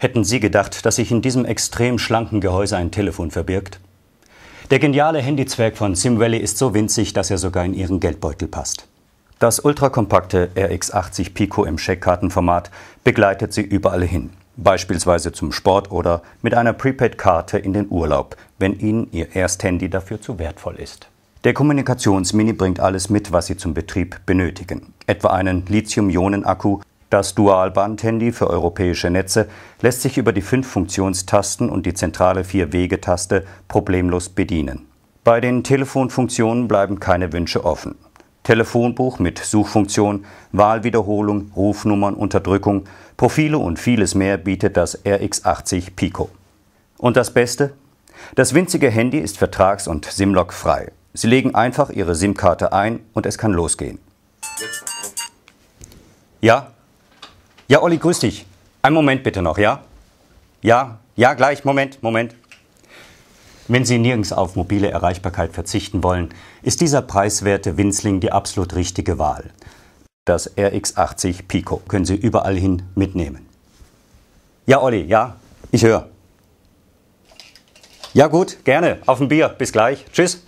Hätten Sie gedacht, dass sich in diesem extrem schlanken Gehäuse ein Telefon verbirgt? Der geniale Handyzwerg von Sim Valley ist so winzig, dass er sogar in Ihren Geldbeutel passt. Das ultrakompakte RX80 Pico im Scheckkartenformat begleitet Sie überall hin, beispielsweise zum Sport oder mit einer Prepaid-Karte in den Urlaub, wenn Ihnen Ihr Ersthandy dafür zu wertvoll ist. Der Kommunikationsmini bringt alles mit, was Sie zum Betrieb benötigen. Etwa einen Lithium-Ionen-Akku, das Dualband-Handy für europäische Netze lässt sich über die fünf Funktionstasten und die zentrale Vier-Wege-Taste problemlos bedienen. Bei den Telefonfunktionen bleiben keine Wünsche offen. Telefonbuch mit Suchfunktion, Wahlwiederholung, Rufnummern, Unterdrückung, Profile und vieles mehr bietet das RX80 Pico. Und das Beste? Das winzige Handy ist vertrags- und SIM-Lock frei. Sie legen einfach Ihre SIM-Karte ein und es kann losgehen. Ja, ja, Olli, grüß dich. Einen Moment bitte noch, ja? Ja, ja, gleich, Moment, Moment. Wenn Sie nirgends auf mobile Erreichbarkeit verzichten wollen, ist dieser preiswerte Winzling die absolut richtige Wahl. Das RX80 Pico können Sie überall hin mitnehmen. Ja, Olli, ja, ich höre. Ja gut, gerne. Auf ein Bier. Bis gleich. Tschüss.